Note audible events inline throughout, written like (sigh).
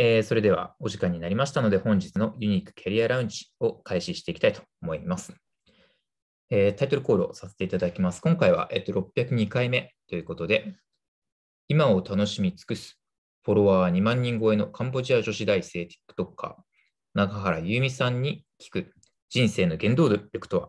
えー、それではお時間になりましたので、本日のユニークキャリアラウンジを開始していきたいと思います。えー、タイトルコールをさせていただきます。今回は、えっと、602回目ということで、今を楽しみ尽くすフォロワー2万人超えのカンボジア女子大生 TikToker、中原優美さんに聞く人生の原動力とは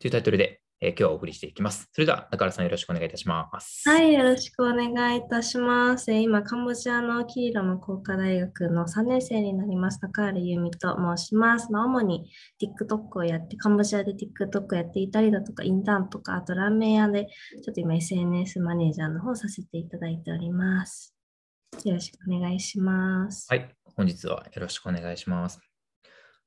というタイトルでえ今日はお送りしていきます。それでは、中原さんよろしくお願いいたします。はい、よろしくお願いいたします。今、カンボジアのキリロの工科大学の3年生になります、高原由美と申します。まあ、主に TikTok をやって、カンボジアで TikTok をやっていたりだとか、インターンとか、あとラーメン屋で、ちょっと今 SNS マネージャーの方させていただいております。よろしくお願いします。はい、本日はよろしくお願いします。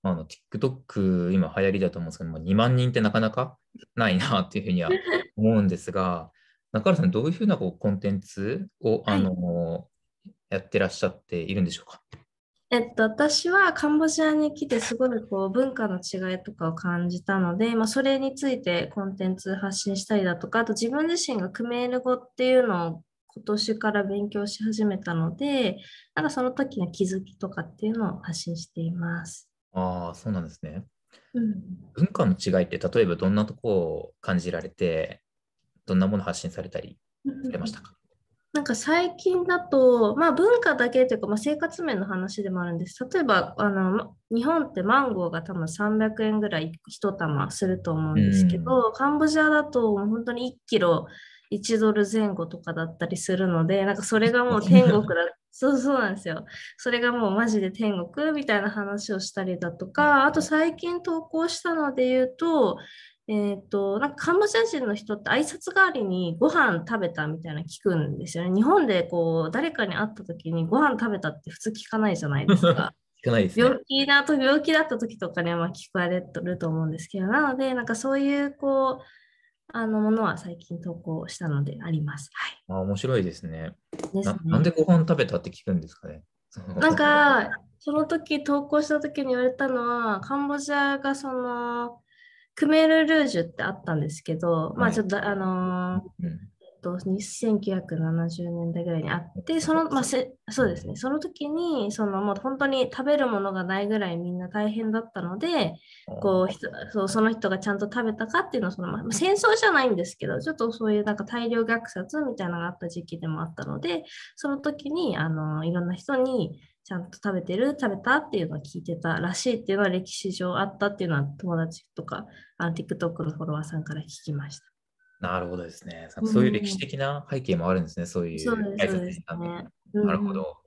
あの TikTok 今流行りだと思うんですけど、まあ、2万人ってなかなかないなっていうふうには (laughs) 思うんですが、中原さん、どういうふうなこうコンテンツを、あの、はい、やってらっしゃっているんでしょうか。えっと、私はカンボジアに来てすごいこう文化の違いとかを感じたので、まあ、それについてコンテンツ発信したりだとかあと自分自身がクメール語っていうのを今年から勉強し始めたのでなんかその時の気づきとかっていうのを発信しています。ああ、そうなんですね。うん、文化の違いって、例えばどんなとこを感じられて、どんなもの発信されたりされましたか、なんか最近だと、まあ、文化だけというか、まあ、生活面の話でもあるんです。例えばあの日本ってマンゴーが多分300円ぐらい1玉すると思うんですけど、カンボジアだと本当に1キロ1ドル前後とかだったりするのでなんかそれがもう (laughs) 天国だそうそうなんですよ。それがもうマジで天国みたいな話をしたりだとか、あと最近投稿したので言うと、えっ、ー、と、なんかカンボジア人の人って挨拶代わりにご飯食べたみたいな聞くんですよね。日本でこう、誰かに会った時にご飯食べたって普通聞かないじゃないですか。(laughs) 聞かないです、ね、病気だと病気だった時とかね、まあ、聞かれると思うんですけど、なので、なんかそういうこう、あのものは最近投稿したのであります。はい、あ面白いですねですねなんでご飯食べたって聞くんですかね。(laughs) なんか、その時投稿した時に言われたのは、カンボジアがその、クメールルージュってあったんですけど、まあちょっと、あのーと、1970年代ぐらいにあって、その、まあ、そうですね、その時に、そのもう本当に食べるものがないぐらいみんな大変だったので、こうそうその人がちゃんと食べたかっていうのはその、まあ、戦争じゃないんですけど、ちょっとそういうなんか大量虐殺みたいなのがあった時期でもあったので、その時にあのいろんな人にちゃんと食べてる食べたっていうのを聞いてたらしいっていうのは歴史上あったっていうのは友達とかあの TikTok のフォロワーさんから聞きました。なるほどですね。そういう歴史的な背景もあるんですね、そういう挨拶ですね、なるほど。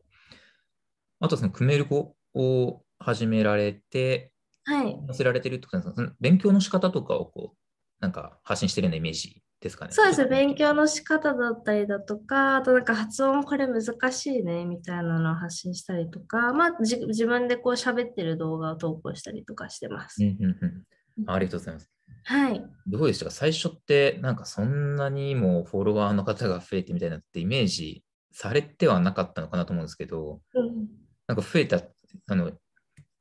あと、そのクメル語を始められて、はい。載せられてるってことですか勉強の仕方とかをこう、なんか発信してるようなイメージですかね。そうです。勉強の仕方だったりだとか、あとなんか発音これ難しいねみたいなのを発信したりとか、まあ自分でこう喋ってる動画を投稿したりとかしてます。うんうんうん、ありがとうございます。はい。どうでしたか最初ってなんかそんなにもフォロワーの方が増えてみたいなってイメージされてはなかったのかなと思うんですけど、うん、なんか増えたあの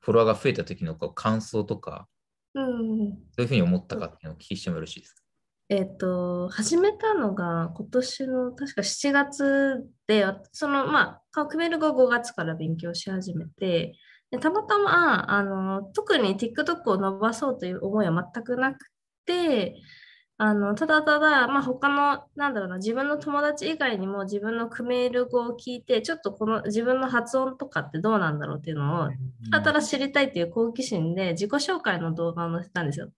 フォロワーが増えた時の感想とか、うん、どういうふうに思ったかっていうのをお聞きしてもよろしいですかえっ、ー、と、始めたのが今年の確か7月で、そのまあ、カークメル5月から勉強し始めて、でたまたまあの特に TikTok を伸ばそうという思いは全くなくてあのただただ、まあ、他のなんだろうな自分の友達以外にも自分のクメール語を聞いてちょっとこの自分の発音とかってどうなんだろうっていうのをただただ知りたいという好奇心で自己紹介の動画を載せたんですよ。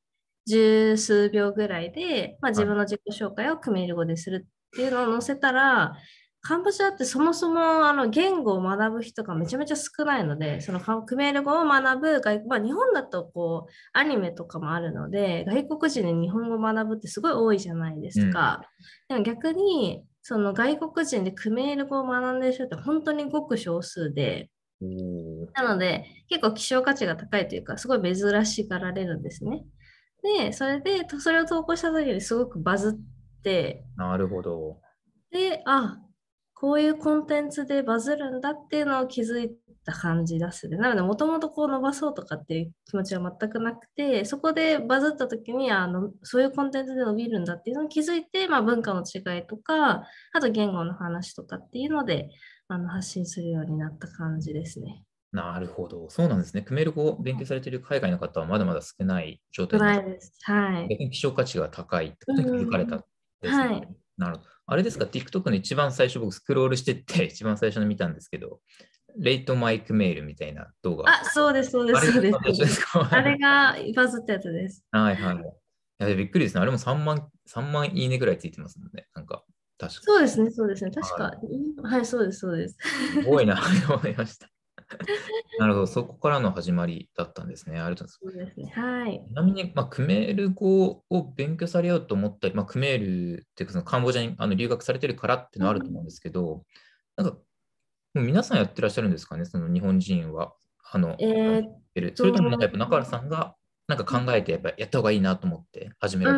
十数秒ぐらいで、まあ、自分の自己紹介をクメール語でするっていうのを載せたらカンボジアってそもそもあの言語を学ぶ人がめちゃめちゃ少ないので、そのクメール語を学ぶ外、まあ、日本だとこうアニメとかもあるので、外国人で日本語を学ぶってすごい多いじゃないですか。うん、でも逆にその外国人でクメール語を学んでる人って本当にごく少数で、なので結構希少価値が高いというか、すごい珍しがられるんですね。で、それでそれを投稿した時にすごくバズって、なるほど。で、あ、こういうコンテンツでバズるんだっていうのを気づいた感じだすね。なので、もともとこう伸ばそうとかっていう気持ちは全くなくて、そこでバズった時にあの、そういうコンテンツで伸びるんだっていうのを気づいて、まあ、文化の違いとか、あと言語の話とかっていうので、あの発信するようになった感じですね。なるほど。そうなんですね。クメル語を勉強されている海外の方はまだまだ少ない状態です。はい。逆に希少価値が高いってことに気づかれたんですね。はい、なるほど。あれですか、TikTok の一番最初、僕スクロールしてって、(laughs) 一番最初に見たんですけど、レイトマイクメールみたいな動画。あ、そうです、そうです、そうです。(laughs) あれがバズったやつです。はいはい。いやびっくりですね。あれも3万、3万いいねぐらいついてますもんね。なんか、確かそうですね、そうですね。確か。はい、はい、そうです、そうです。(laughs) すごいな、思いました。(laughs) なるほど、そこからの始まりだったんですね。ありがとうございます。すね、はい。ちなみに、まあ、クメール語を勉強されようと思ったり、まあ、クメールっていうか、そのカンボジアにあの留学されてるからっていうのはあると思うんですけど、うん、なんか、もう皆さんやってらっしゃるんですかね、その日本人は。あの、えー、それともなんかやっぱ中原さんがなんか考えてやっぱやった方がいいなと思って始める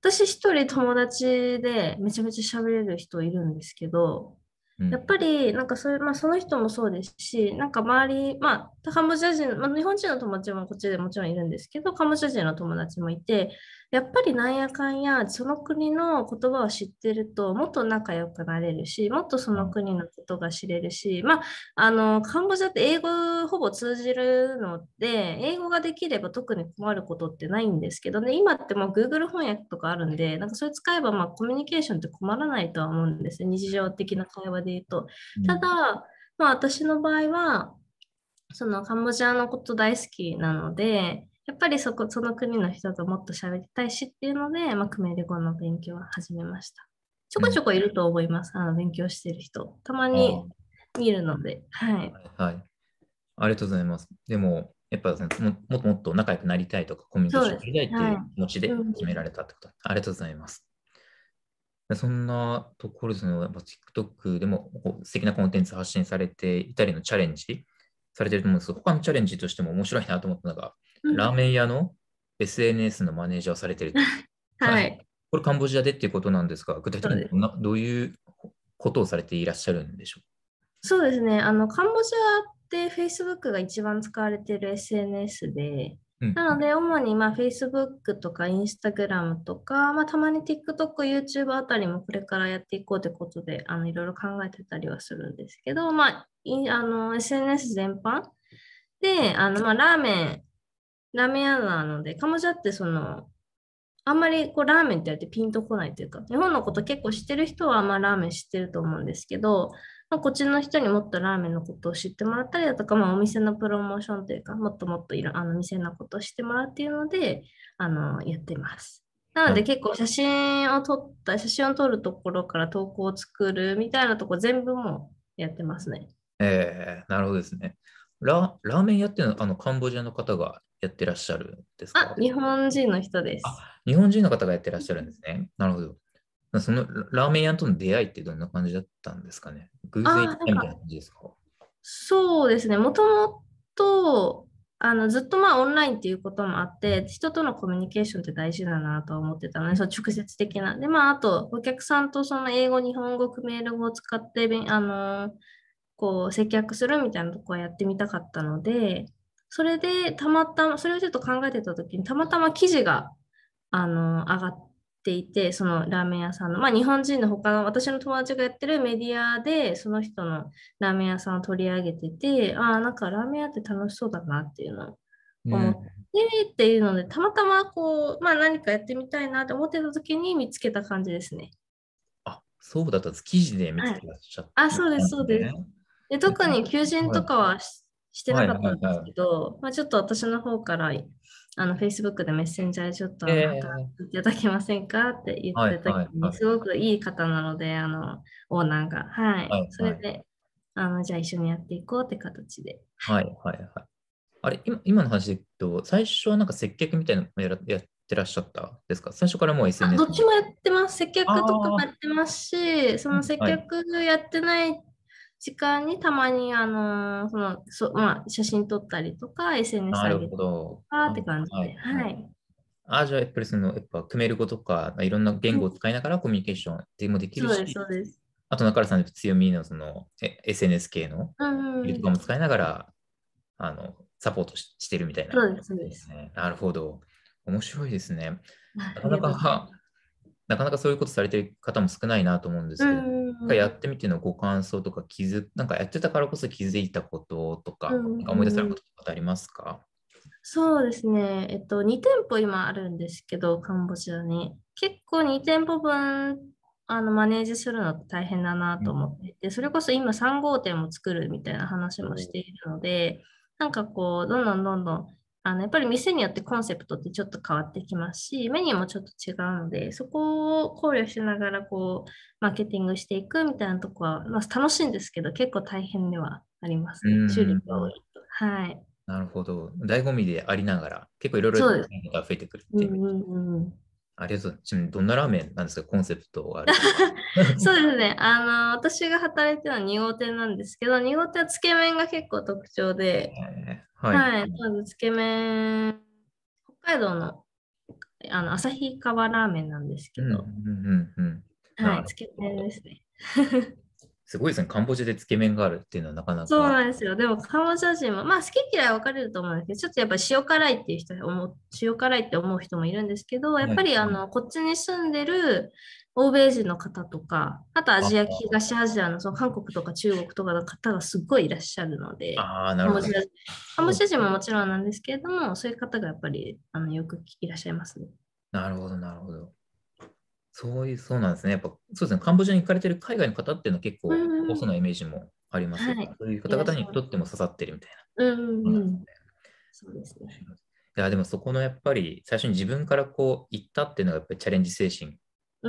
私一人友達でめちゃめちゃ喋れる人いるんですけど、やっぱりなんかそれ、まあ、その人もそうですしなんか周り、まあ、カンボジア人、まあ、日本人の友達もこっちでもちろんいるんですけどカンボジア人の友達もいてやっぱりなんやかんやその国の言葉を知ってるともっと仲良くなれるしもっとその国のことが知れるしまああのカンボジアって英語ほぼ通じるので英語ができれば特に困ることってないんですけどね今ってもう Google 翻訳とかあるんでなんかそれ使えばまあコミュニケーションって困らないとは思うんです日常的な会話で言うと。ただ、まあ、私の場合はそのカンボジアのこと大好きなのでやっぱりそこその国の人ともっと喋りたいしっていうので、まあ、クメル語の勉強を始めました。ちょこちょこいると思います、うん、あの勉強してる人。たまに見るので、はい、はい。ありがとうございます。でも、やっぱ、ね、もっともっと仲良くなりたいとか、コミュニケーションを取りたいっていう気持ちで決められたってこと、はいありがとうございます。そんなところですね、やっぱ TikTok でも素敵なコンテンツ発信されていたりのチャレンジされてると思うんです他のチャレンジとしても面白いなと思ったのが、ラーメン屋の SNS のマネージャーをされてるて。(laughs) はい。これカンボジアでっていうことなんですが、具体的にどういうことをされていらっしゃるんでしょうそうですね。あの、カンボジアって Facebook が一番使われてる SNS で、なので、主にまあ Facebook とか Instagram とか、まあ、たまに TikTok、YouTube あたりもこれからやっていこうということで、あのいろいろ考えてたりはするんですけど、まあ、あの SNS 全般で、あのまあラーメンラーメン屋なので、カモジゃってその、あんまりこうラーメンってやってピンとこないというか、日本のこと結構知ってる人はまあラーメン知ってると思うんですけど、まあ、こっちの人にもっとラーメンのことを知ってもらったりだとか、まあ、お店のプロモーションというか、もっともっといろあの店のことを知ってもらうっていうので、あのやってます。なので結構写真を撮った、写真を撮るところから投稿を作るみたいなとこ全部もやってますね。えー、なるほどですね。ララーメン屋っていうのはあのカンボジアの方がやってらっしゃるんですかあ日本人の人です日本人の方がやってらっしゃるんですね。なるほど。そのラーメン屋との出会いってどんな感じだったんですかね偶然行ったみたいな感じですかそうですね。もともとあのずっとまあオンラインっていうこともあって人とのコミュニケーションって大事だなと思ってたのでその直接的な。でまああとお客さんとその英語日本語メール語を使ってあのこう接客するみたいなとこはやってみたかったのでそれでたまたまそれをちょっと考えてた時にたまたま記事があの上がっていてそのラーメン屋さんのまあ日本人の他の私の友達がやってるメディアでその人のラーメン屋さんを取り上げててああなんかラーメン屋って楽しそうだなっていうのを思って、うん、っていうのでたまたまこうまあ何かやってみたいなって思ってた時に見つけた感じですね。あそうだったんです記事で見つけたっしゃった、ねはい、あそうですそうです。で特に求人とかはしてなかったんですけど、まあ、ちょっと私の方からあの Facebook でメッセンジャーちょっと働いていただけませんかって言ってた時に、すごくいい方なので、あのオーナーが、はい、はいはい、それであのじゃあ一緒にやっていこうって形で。はいはいはい。あれ、今今の話で言うと、最初はなんか接客みたいなのややってらっしゃったですか最初からもう SNS? どっちもやってます。接客とかもやってますし、その接客やってない時間にたまに、あのー、そのそまあ、写真撮ったりとか、SNS 上げたりとかって感じで。はい、はいあじゃあやっぱりその、やっぱ組めることか、いろんな言語を使いながらコミュニケーションでもできるし、そうですあと中原さんの強みのその SNS 系のとかも使いながら、あのサポートししてるみたいな、ね、そうですそうです。なるほど。面白いですね。なかなかなかなかそういうことされてる方も少ないなと思うんですけど、うん、やってみてのご感想とか気づ、なんかやってたからこそ気づいたこととか、うん、思い出されることとかってありますかそうですね、えっと、2店舗今あるんですけど、カンボジアに。結構2店舗分あのマネージするの大変だなと思っていて、それこそ今3号店も作るみたいな話もしているので、なんかこう、どんどんどんどんあのやっぱり店によってコンセプトってちょっと変わってきますし、メニューもちょっと違うので、そこを考慮しながらこうマーケティングしていくみたいなとこは、まあ、楽しいんですけど、結構大変ではありますね。修理が多いはい。なるほど。醍醐味でありながら、結構いろいろなが増えてくるっていう。うありがとう。ちなみにどんなラーメンなんですかコンセプトがある (laughs) そうですね。あの、私が働いてるのは2号店なんですけど、2号店はつけ麺が結構特徴で、はい、はい、まずつけ麺、北海道のあの旭川ラーメンなんですけど、はい、つけ麺ですね。すごいですね、カンボジアでつけ麺があるっていうのはなかなか。そうなんですよ。でも、カンボジア人は、まあ、好き嫌い分かれると思うんですけど、ちょっとやっぱ塩辛いっていう人思塩辛いって思う人もいるんですけど、やっぱり、あの、こっちに住んでる欧米人の方とか、あとアジア、東アジアのその韓国とか中国とかの方がすっごいいらっしゃるので、ああ、なるほどカンボジア人ももちろんなんですけれども、そういう方がやっぱりあのよくいらっしゃいますね。なるほど、なるほど。そういう、そうなんですね。やっぱ、そうですね。カンボジアに行かれてる海外の方っていうのは結構、多そうなイメージもありますよ、ねそういう方々にとっても刺さってるみたいな。でいや、でもそこのやっぱり、最初に自分からこう、行ったっていうのが、やっぱりチャレンジ精神、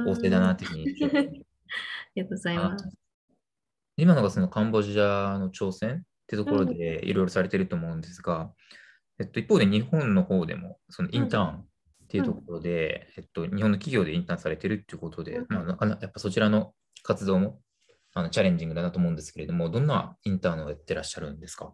旺盛だなっていうふうに。ありがとう (laughs) ございます。今のがそのカンボジアの挑戦ってところでいろいろされてると思うんですが、うん、えっと、一方で日本の方でもそのインターンっていうところで、うん、えっと、日本の企業でインターンされてるっていうことで、うん、まあ、やっぱそちらの活動もあのチャレンジングだなと思うんですけれども、どんなインターンをやってらっしゃるんですか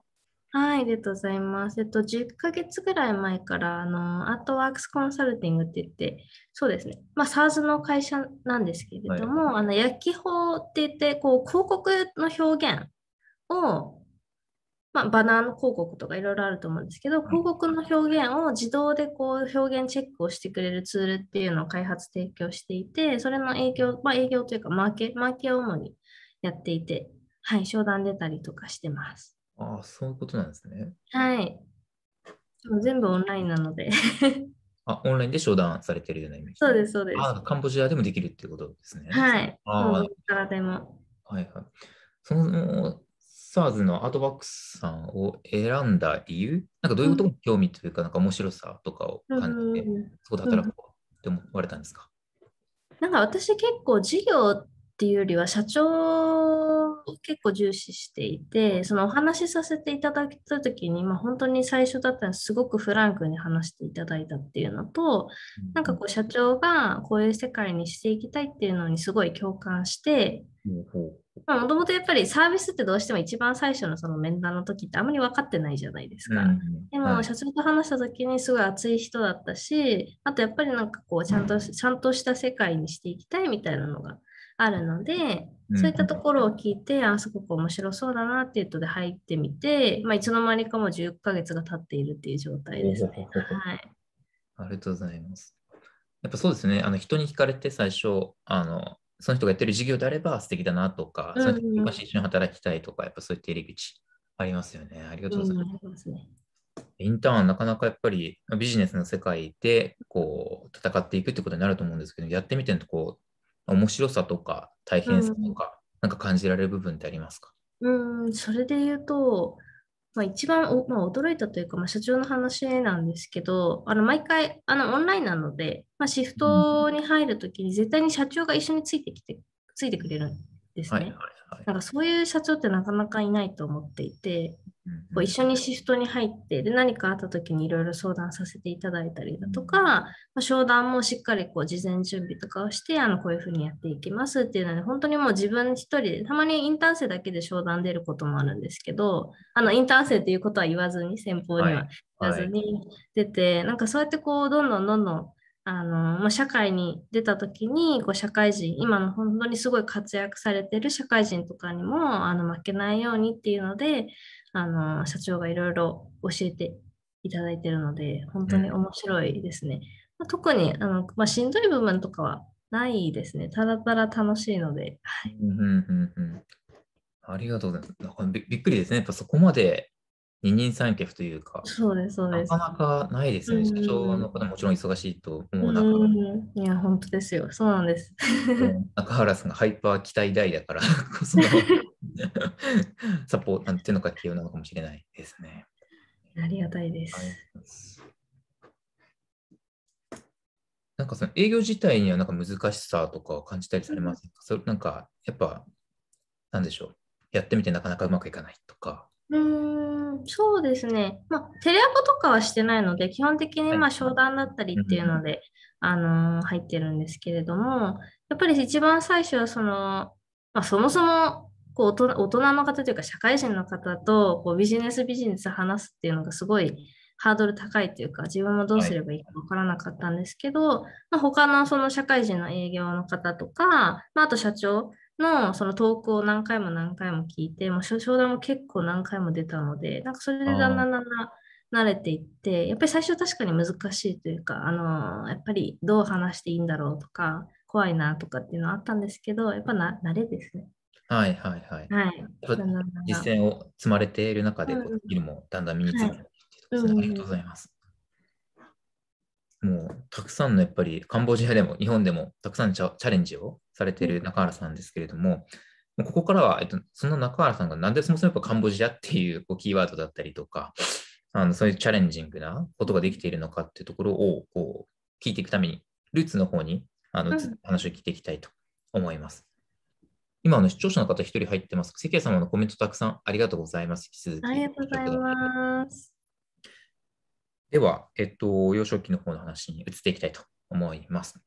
はい、ありがとうございます。えっと、10ヶ月ぐらい前から、あの、アートワークスコンサルティングって言って、そうですね、まあ、SARS の会社なんですけれども、はい、あの、薬機法って言って、こう、広告の表現を、まあ、バナーの広告とかいろいろあると思うんですけど、広告の表現を自動でこう表現チェックをしてくれるツールっていうのを開発提供していて、それの営業、まあ、営業というかマーケ、マーケを主にやっていて、はい、商談出たりとかしてます。ああ、そういうことなんですね。はい。もう全部オンラインなのであ、オンラインで商談されてるようなイメージ。そうです、そうです。あカンボジアでもできるっていうことですね。はい。ああ、どこからでも。はいはい。そのサーズのアートバックスさんを選んだ理由、なんかどういうことに興味というか、なんか面白さとかを感じて、そこで働こうって思われたんですか、なんか私結構授業っていうよりは社長を結構重視していてそのお話しさせていただいた時に、まあ、本当に最初だったらすごくフランクに話していただいたっていうのとなんかこう社長がこういう世界にしていきたいっていうのにすごい共感してもともとやっぱりサービスってどうしても一番最初のその面談の時ってあまり分かってないじゃないですか。うん、でも社長と話した時にすごい熱い人だったしあとやっぱりなんかこうちゃんと、うん、ちゃんとした世界にしていきたいみたいなのが。あるので、そういったところを聞いて、あ、すごく面白そうだなっていうとで入ってみて、まあ、いつの間にかもう10ヶ月が経っているっていう状態ですね。はい、ありがとうございます。やっぱそうですね、あの人に惹かれて最初、あのその人がやってる事業であれば素敵だなとか、うんうん、その人一緒に働きたいとか、やっぱそういった入り口ありますよね。ありがとうございます。うん、インターンなかなかやっぱりビジネスの世界でこう戦っていくってことになると思うんですけど、やってみてるとこう面白さとか大変さとか、うん、なんか感じられる部分ってありますかうんそれで言うと、まあ、一番お、まあ、驚いたというか、まあ、社長の話なんですけどあの毎回あのオンラインなので、まあ、シフトに入るときに絶対に社長が一緒についてきてついてくれるんですね。はいはい、なんかそういう社長ってなかなかいないと思っていて、こう一緒にシフトに入ってで何かあった時にいろいろ相談させていただいたりだとか、まあ、商談もしっかりこう事前準備とかをしてあのこういうふうにやっていきますっていうので本当にもう自分一人でたまにインターン生だけで商談出ることもあるんですけどあのインターン生っていうことは言わずに先方には言わずに出て、はいはい、なんかそうやってこうどんどんどんどんあのまあ、社会に出た時にこう社会人今の本当にすごい活躍されてる社会人とかにもあの負けないようにっていうのであの社長がいろいろ教えていただいているので、本当に面白いですね。まあ、特にあの、まあ、しんどい部分とかはないですね。ただただ楽しいので。うんうんうんありがとうございます。なんかびっくりですね。やっぱそこまで二人三脚というか、そうですそうですなかなかないですね。社長の方ももちろん忙しいと思う中、うんうん、いや、本当ですよ。そうなんです。中原さんがハイパー期待大だから、こそ (laughs) (laughs) サポートっていうのが必要なのかもしれないですね。ありがたいです。なんかその営業自体にはなんか難しさとかを感じたりされませんか、それなんかやっぱ、なんでしょう、やってみてなかなかうまくいかないとか。うんそうですね、まあ、テレアポとかはしてないので、基本的にまあ商談だったりっていうので、はい、あのー、入ってるんですけれども、やっぱり一番最初はその、まあ、そもそもこう大人大人の方というか社会人の方とこうビジネスビジネス話すっていうのがすごいハードル高いというか自分もどうすればいいか分からなかったんですけど、はい、まあ、他のその社会人の営業の方とか、まあ、あと社長のそのトークを何回も何回も聞いて、まあ、商談も結構何回も出たのでなんかそれでだんだんだんだん慣れていってやっぱり最初確かに難しいというかあのやっぱりどう話していいんだろうとか怖いなとかっていうのはあったんですけどやっぱな慣れですね。はいはいはい。はい、実践を積まれている中で、スキルもだんだん身について、はい、ありがとうございます。もうたくさんのやっぱりカンボジアでも日本でもたくさんチャレンジをされている中原さんですけれども、もうここからは、えっと、その中原さんがなんでそもそもやっぱカンボジアっていうこうキーワードだったりとか、あのそういうチャレンジングなことができているのかっていうところをこう聞いていくために、ルーツの方にあの、話を聞いていきたいと思います。今、の視聴者の方一人入ってます。関谷様のコメントたくさんありがとうございます。引き続き。ありがとうございます。では、えっと、幼少期の方の話に移っていきたいと思います。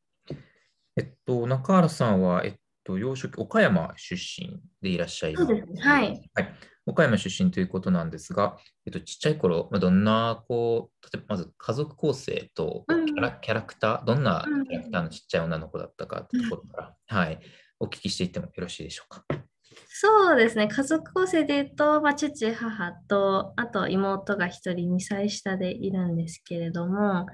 えっと、中原さんは、えっと、幼少期、岡山出身でいらっしゃいます。そうですね。はい。はい、岡山出身ということなんですが、えっと、ちっちゃい頃、まあ、どんな、こう、例えばまず家族構成とキャラうん、ャラクター、どんなキャラクターのちっちゃい女の子だったかってところから、うん、はい。お聞きしていってもよろしいでしょうか。そうですね、家族構成で言うと、まあ、父、母と、あと妹が1人2歳下でいるんですけれども、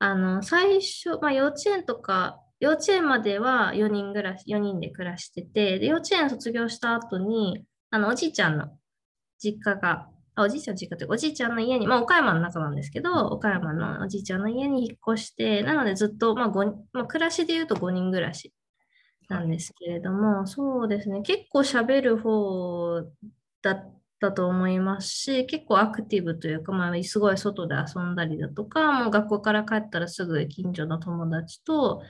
あの最初、まあ、幼稚園とか、幼稚園までは4人暮らし4人で暮らしててで、幼稚園卒業した後に、あのおじいちゃんの実家が、あおじいちゃんの実家というか、おじいちゃんの家に、まあ、岡山の中なんですけど、岡山のおじいちゃんの家に引っ越して、なのでずっと、まあまあ、暮らしで言うと5人暮らしなんですけれども、そうですね、結構喋る方だったと思いますし、結構アクティブというか、まあ、すごい外で遊んだりだとか、もう学校から帰ったらすぐ近所の友達と、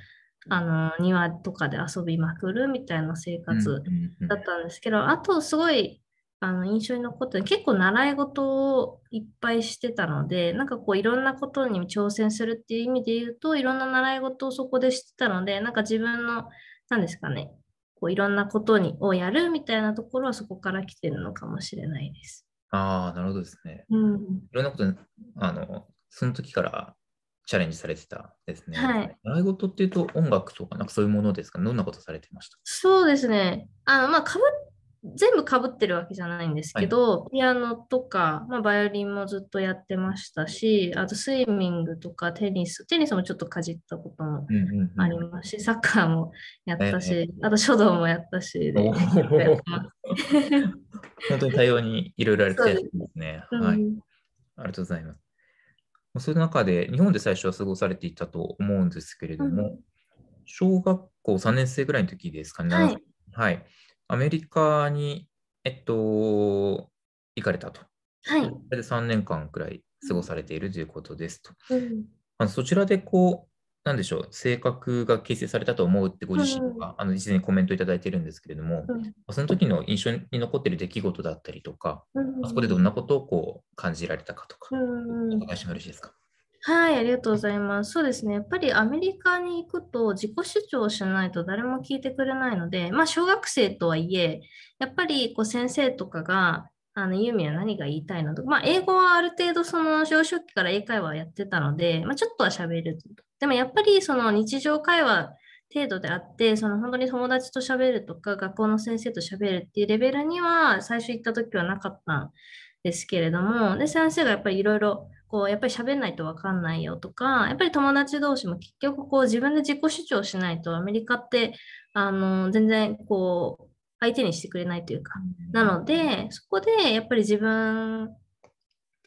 あの庭とかで遊びまくるみたいな生活だったんですけど、あとすごいあの印象に残って結構習い事をいっぱいしてたのでなんかこういろんなことに挑戦するっていう意味で言うといろんな習い事をそこでしてたのでなんか自分の何ですかね、こういろんなことにをやるみたいなところはそこから来てるのかもしれないです。ああ、なるほどですね。うん、いろんなことあの、その時からチャレンジされてたですね。はい、習い事っていうと音楽とかなんかそういうものですか、どんなことされてましたそうですね。あのまあ、かぶっ全部かぶってるわけじゃないんですけど、はい、ピアノとか、まあ、バイオリンもずっとやってましたし、あとスイミングとかテニス、テニスもちょっとかじったこともありますし、うんうんうん、サッカーもやったし、あと書道もやったし、本当に多様にいろいろやってですねです、はい。ありがとうございます。その中で、日本で最初は過ごされていたと思うんですけれども、うん、小学校3年生ぐらいの時ですかね。はいアメリカに、えっと、行かれたと。はい。それで3年間くらい過ごされているということですと。うん、あのそちらでこう、なんでしょう、性格が形成されたと思うってご自身が、うん、あの事前にコメントいただいてるんですけれども、うん、その時の印象に残っている出来事だったりとか、うん、あそこでどんなことをこう感じられたかとか、お伺いしてもよろしいですか。はい、ありがとうございます。そうですね。やっぱりアメリカに行くと自己主張しないと誰も聞いてくれないので、まあ、小学生とはいえ、やっぱりこう先生とかが、あのユーミンは何が言いたいのとか、まあ、英語はある程度その幼少期から英会話やってたので、まあ、ちょっとは喋るでもやっぱりその日常会話程度であって、その本当に友達と喋るとか、学校の先生と喋るっていうレベルには最初行った時はなかったんですけれども、で、先生がやっぱりいろいろこうやっぱり喋んないと分かんないよとかやっぱり友達同士も結局こう自分で自己主張しないとアメリカってあの全然こう相手にしてくれないというか、なのでそこでやっぱり自分っ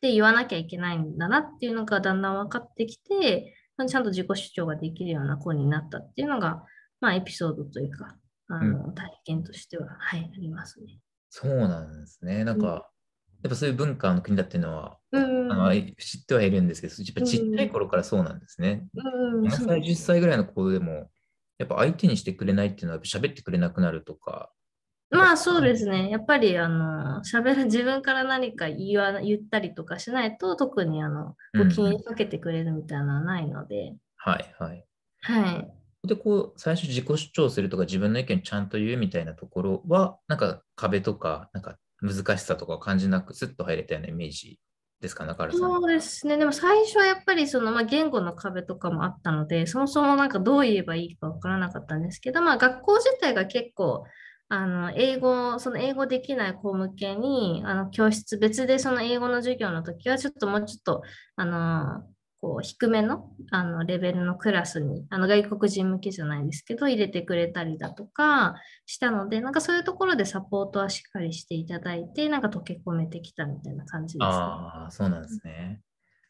て言わなきゃいけないんだなっていうのがだんだん分かってきてちゃんと自己主張ができるような子になったっていうのが、まあ、エピソードというかあの、体験としては、はい、ありますね。そうなんですね。なんか、やっぱそういう文化の国だっていうのは、うん、あの知ってはいるんですけど、やっぱちっちゃい頃からそうなんですね。うん、7歳、10歳ぐらいの子でも、やっぱ相手にしてくれないっていうのは、喋ってくれなくなるとか。まあそうですね。やっぱり、あの、喋る、自分から何か言わ言ったりとかしないと、特に、あの、気にかけてくれるみたいなのはないので。うん、はいはい。はい。で、こう、最初自己主張するとか、自分の意見ちゃんと言うみたいなところは、なんか壁とか、なんか難しさとかを感じなく、すっと入れたようなイメージですか、中原さん。そうですね、でも最初はやっぱりその、まあ、言語の壁とかもあったので、そもそもなんかどう言えばいいか分からなかったんですけど、まあ、学校自体が結構、あの英語、その英語できない子向けに、あの教室別でその英語の授業の時は、ちょっともうちょっと、あのこう低めのあのレベルのクラスにあの外国人向けじゃないですけど入れてくれたりだとかしたのでなんかそういうところでサポートはしっかりしていただいてなんか溶け込めてきたみたいな感じです、ね、ああそうなんですね、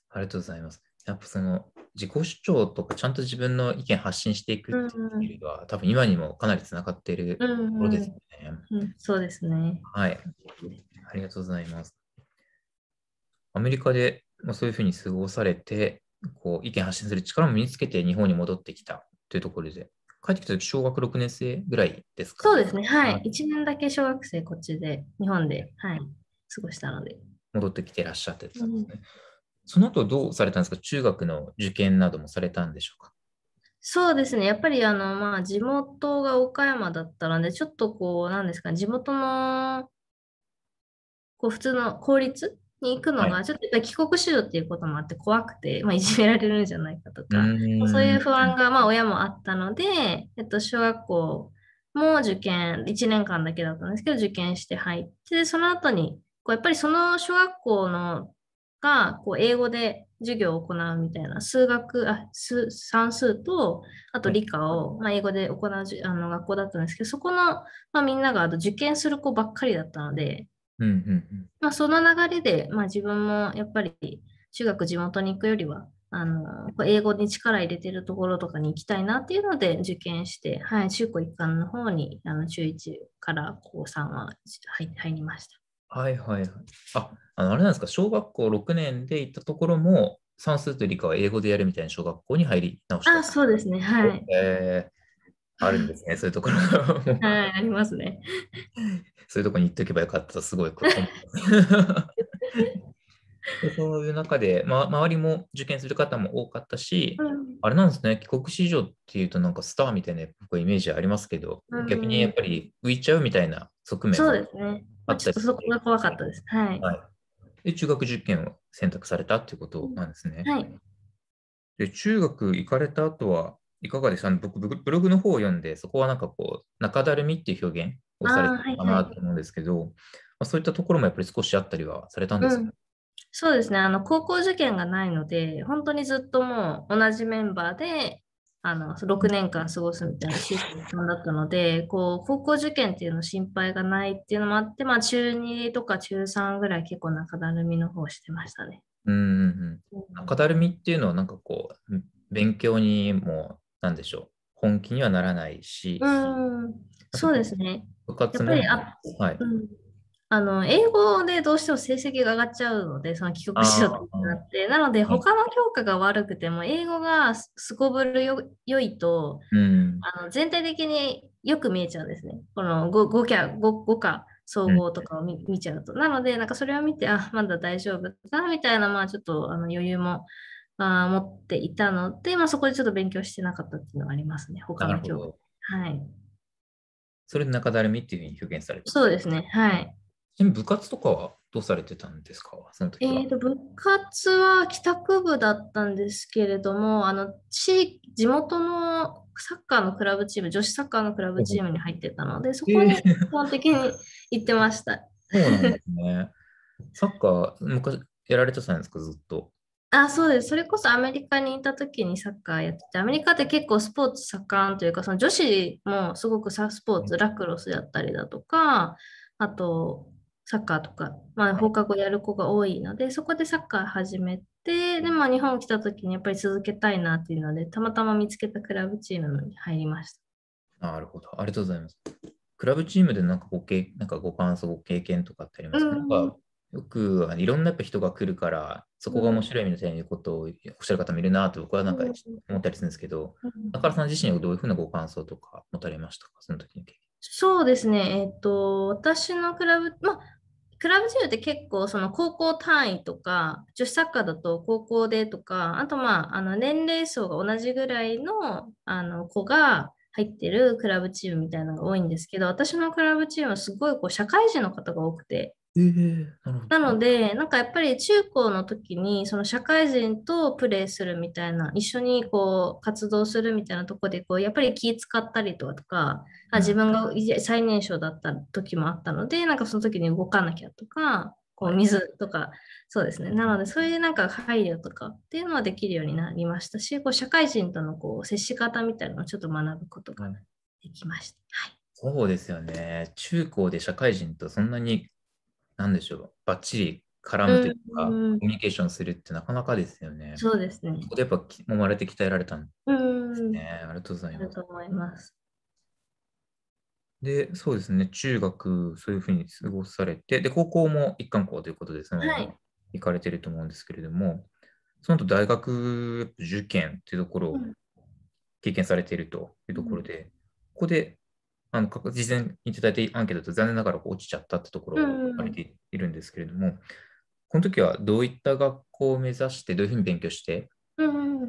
ありがとうございますやっぱその自己主張とかちゃんと自分の意見発信していくっていうのは、うん、多分今にもかなりつながっているところですね、うん、うんうん、そうですねはいありがとうございますアメリカでまあ、そういうふうに過ごされて、こう意見発信する力も身につけて日本に戻ってきたというところで、帰ってきた時小学6年生ぐらいですか、そうですね、はい、はい、1年だけ小学生こっちで、日本で、はい、過ごしたので。戻ってきてらっしゃってたんですね。うん、その後どうされたんですか中学の受験などもされたんでしょうかそうですね、やっぱりあの、まあ、地元が岡山だったので、ちょっとこう、なんですか、地元のこう普通の公立に行くのが、ちょっとやっぱり帰国子女っていうこともあって怖くて、まあ、いじめられるんじゃないかとか、そういう不安がまあ親もあったので、えっと、小学校も受験、1年間だけだったんですけど、受験して入って、その後に、こうやっぱりその小学校のがこう英語で授業を行うみたいな数学あ数算数とあと理科を、まあ、英語で行うあの学校だったんですけどそこの、まあ、みんなが受験する子ばっかりだったのでうんうんうんまあ、その流れで、まあ、自分もやっぱり中学地元に行くよりはあの英語に力入れてるところとかに行きたいなっていうので受験して、はい、中高一貫の方にあの中1から高3は入りました。はいはいはい。あ、あのあれなんですか、小学校6年で行ったところも算数と理科は英語でやるみたいな小学校に入り直したあ、そうですね。はい。えー、あるんですね、そういうところ。はい、ありますね。そういうとこに行っておけばよかったとすごい (laughs) そういう中で、ま、周りも受験する方も多かったし、うん、あれなんですね、帰国子女っていうとなんかスターみたいな僕イメージありますけど、うん、逆にやっぱり浮いちゃうみたいな側面そうですね。あっとそこが怖かったです。はい。はい、で中学受験を選択されたっていうことなんですね。うん、はい。で中学行かれた後はいかがでしか僕、ブログの方を読んで、そこはなんかこう、中だるみっていう表現をされたかなと思うんですけど、はいはい、まあ、そういったところもやっぱり少しあったりはされたんですか、うんそうですねあの高校受験がないので本当にずっともう同じメンバーであの6年間過ごすみたいなシステムだったのでこう高校受験っていうの心配がないっていうのもあって、まあ、中2とか中3ぐらい結構中だるみの方してましたね。うんうんうん、中だるみっていうのはなんかこう勉強にもなんでしょう、本気にはならないし。うん、そうですね。部活も。やっぱりあ、はい、うん、あの英語でどうしても成績が上がっちゃうので、その帰国子女になって、なので他の教科が悪くても、英語がすこぶるよよいと、うん、あの全体的によく見えちゃうんですね。この 5, 5, キャ 5, 5か総合とかを見うん、見ちゃうと。なので、なんかそれを見て、あ、まだ大丈夫だみたいな、まあちょっとあの余裕もあ持っていたので、まあ、そこでちょっと勉強してなかったっていうのはありますね、他の教科。はい。それで中だるみっていうふうに表現されてそうですね、はい。部活とかはどうされてたんですかその時は、えーと、部活は帰宅部だったんですけれども、あの地地元のサッカーのクラブチーム、女子サッカーのクラブチームに入ってたので、そこに基本的に行ってました。そうなんですね。サッカー、昔やられてたんですか、ずっと。あ、そうです。それこそアメリカにいた時にサッカーやってて、アメリカって結構スポーツ盛んというか、その女子もすごくサスポーツ、ラクロスやったりだとか、あとサッカーとか、まあ、放課後やる子が多いので、そこでサッカー始めて、で、まあ、日本来た時にやっぱり続けたいなっていうので、たまたま見つけたクラブチームに入りました。なるほど。ありがとうございます。クラブチームでなんかごけなんかご感想、ご経験とかってありますか、んよくあのいろんなやっぱ人が来るから、そこが面白いみたいなことをおっしゃる方もいるなと僕はなんか思ったりするんですけど、中原さん自身はどういうふうなご感想とか持たれましたか、その時に。そうですね、えっ、と、私のクラブ、まあ、クラブ授業って結構その高校単位とか女子サッカーだと高校でとかあとまああの年齢層が同じぐらいのあの子が入ってるクラブチームみたいなのが多いんですけど私のクラブチームはすごいこう社会人の方が多くてなので、なんかやっぱり中高の時に、その社会人とプレーするみたいな、一緒にこう活動するみたいなところでやっぱり気使ったりとか、あ自分が最年少だった時もあったので、なんかその時に動かなきゃとか、こう水とか、そうですね。なので、そういうなんか配慮とかっていうのはできるようになりましたし、こう社会人とのこう接し方みたいなのをちょっと学ぶことができました。はい、そうですよね。中高で社会人とそんなになんでしょう、ばっちり絡むというか、うん、コミュニケーションするってなかなかですよね。そうですね。ここでやっぱ揉まれて鍛えられたんですね。ありがとうございます。ますで、そうですね、中学、そういうふうに過ごされて、で、高校も一貫校ということで、すね、はい、行かれてると思うんですけれども、その後大学受験っていうところを経験されているというところで、うん、ここであの事前に頂いたアンケートと残念ながら落ちちゃったってところを書かれているんですけれども、うん、この時はどういった学校を目指してどういうふうに勉強して、うん、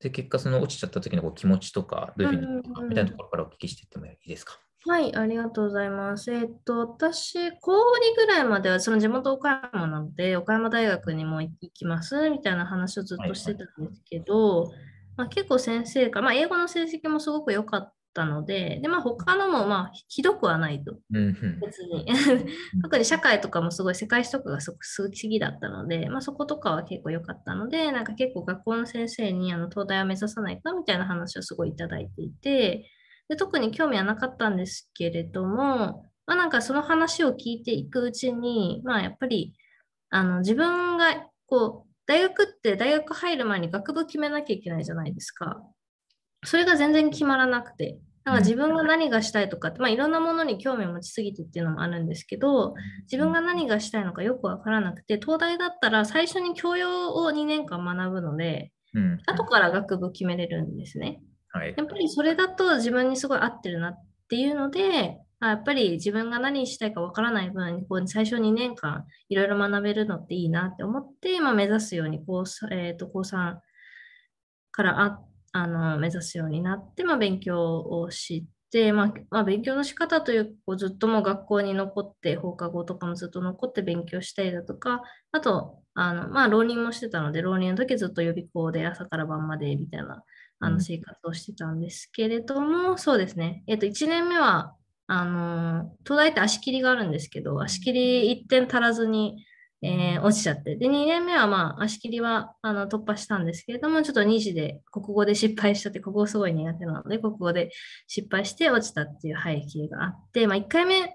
で結果その落ちちゃった時のこう気持ちとかどういうふうにかみたいなところからお聞きしていってもいいですか。はい、ありがとうございます。えっと、私、高2ぐらいまでは、その地元岡山なので、岡山大学にも行きますみたいな話をずっとしてたんですけど、はいはい、まあ、結構先生から、まあ、英語の成績もすごく良かった。たので、でまあ、他のもまあひどくはないと、別に。(laughs) 特に社会とかもすごい世界史とかがすごく好きだったので、まあ、そことかは結構良かったので、なんか結構学校の先生にあの東大を目指さないかみたいな話をすごいいただいていて、で特に興味はなかったんですけれども、まあ、なんかその話を聞いていくうちに、まあ、やっぱりあの自分がこう大学って大学入る前に学部決めなきゃいけないじゃないですか。それが全然決まらなくて、なんか自分が何がしたいとかって、まあ、いろんなものに興味を持ちすぎてっていうのもあるんですけど、自分が何がしたいのかよくわからなくて、東大だったら最初に教養を2年間学ぶので、うん、後から学部決めれるんですね。はい、やっぱりそれだと自分にすごい合ってるなっていうので、あやっぱり自分が何したいかわからない分、こう最初2年間いろいろ学べるのっていいなって思って、今目指すように高,、えーと、と高3からあって、あの目指すようになって、まあ、勉強をして、まあ、まあ、勉強の仕方というこうずっともう学校に残って放課後とかもずっと残って勉強したりだとかあとあの、まあ、浪人もしてたので浪人の時ずっと予備校で朝から晩までみたいなあの生活をしてたんですけれども、うん、そうですね、えっと、1年目はあの東大って足切りがあるんですけど足切り1点足らずにえー、落ちちゃって。で、2年目はまあ、足切りはあの突破したんですけれども、ちょっと2次で、国語で失敗しちゃって、国語すごい苦手なので、国語で失敗して落ちたっていう背景があって、まあ、1回目